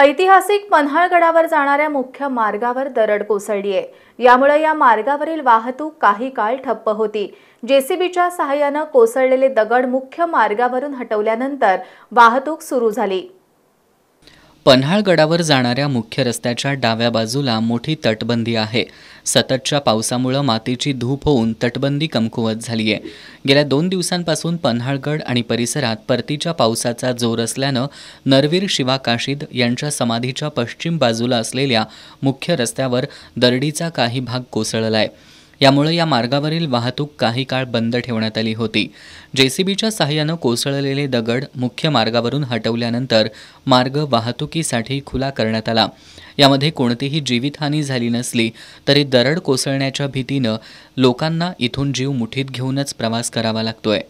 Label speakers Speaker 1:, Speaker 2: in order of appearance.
Speaker 1: ऐतिहासिक पन्हाळगडावर जाणाऱ्या मुख्य मार्गावर दरड कोसळलीये यामुळे या मार्गावरील वाहतूक काही काळ ठप्प होती जेसीबीच्या सहाय्यानं कोसळलेले दगड मुख्य मार्गावरून हटवल्यानंतर वाहतूक सुरू झाली
Speaker 2: पन्हाळगडावर जाणाऱ्या मुख्य रस्त्याच्या डाव्या बाजूला मोठी तटबंदी आहे सततच्या पावसामुळं मातीची धूप होऊन तटबंदी कमकुवत झाली आहे गेल्या दोन दिवसांपासून पन्हाळगड आणि परिसरात परतीच्या पावसाचा जोर असल्यानं नरवीर शिवा काशीद यांच्या समाधीच्या पश्चिम बाजूला असलेल्या मुख्य रस्त्यावर दरडीचा काही भाग कोसळला आहे यामुळे या मार्गावरील वाहतूक काही काळ बंद ठेवण्यात आली होती जेसीबीच्या सहाय्यानं कोसळलेले दगड मुख्य मार्गावरून हटवल्यानंतर मार्ग वाहतुकीसाठी खुला करण्यात आला यामध्ये कोणतीही जीवितहानी झाली नसली तरी दरड कोसळण्याच्या भीतीनं लोकांना इथून जीव मुठीत घेऊनच प्रवास करावा लागतोय